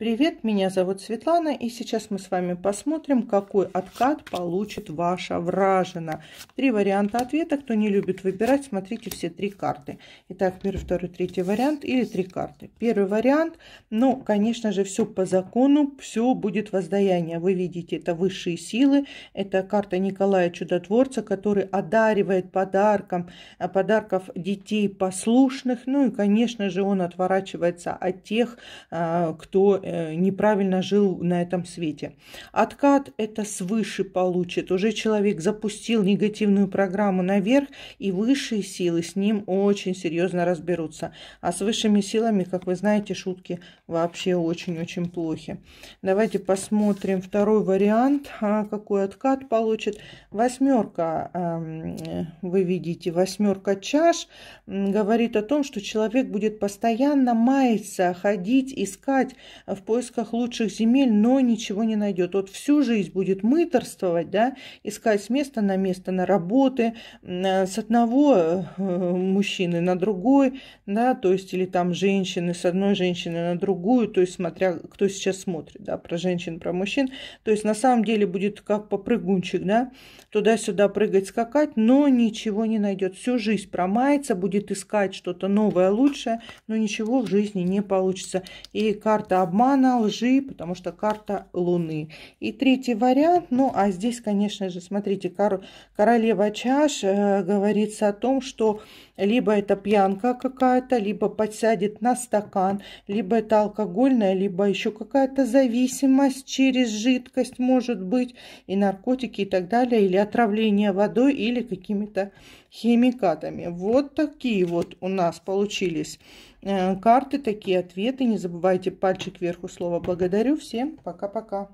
Привет, меня зовут Светлана, и сейчас мы с вами посмотрим, какой откат получит ваша вражина. Три варианта ответа. Кто не любит выбирать, смотрите все три карты. Итак, первый, второй, третий вариант или три карты. Первый вариант, ну, конечно же, все по закону, все будет воздаяние. Вы видите, это высшие силы, это карта Николая Чудотворца, который одаривает подарком, э, подарков детей послушных. Ну и, конечно же, он отворачивается от тех, э, кто э, Э, неправильно жил на этом свете. Откат это свыше получит. Уже человек запустил негативную программу наверх, и высшие силы с ним очень серьезно разберутся. А с высшими силами, как вы знаете, шутки вообще очень-очень плохи. Давайте посмотрим второй вариант, а, какой откат получит. Восьмерка, эм, вы видите, восьмерка чаш говорит о том, что человек будет постоянно маяться, ходить, искать в в поисках лучших земель, но ничего не найдет. Вот всю жизнь будет мыторствовать, да, искать с места на место, на работы, э, с одного э, э, мужчины на другой, да, то есть или там женщины, с одной женщины на другую, то есть смотря кто сейчас смотрит, да, про женщин, про мужчин. То есть на самом деле будет как попрыгунчик, да, туда-сюда прыгать, скакать, но ничего не найдет. Всю жизнь промается, будет искать что-то новое, лучшее, но ничего в жизни не получится. И карта обман обмана, лжи, потому что карта Луны. И третий вариант, ну а здесь, конечно же, смотрите, кор королева чаш э, говорится о том, что либо это пьянка какая-то, либо подсядет на стакан, либо это алкогольная, либо еще какая-то зависимость через жидкость может быть, и наркотики и так далее, или отравление водой, или какими-то химикатами. Вот такие вот у нас получились Э, карты, такие ответы. Не забывайте пальчик вверх у слова «благодарю». Всем пока-пока.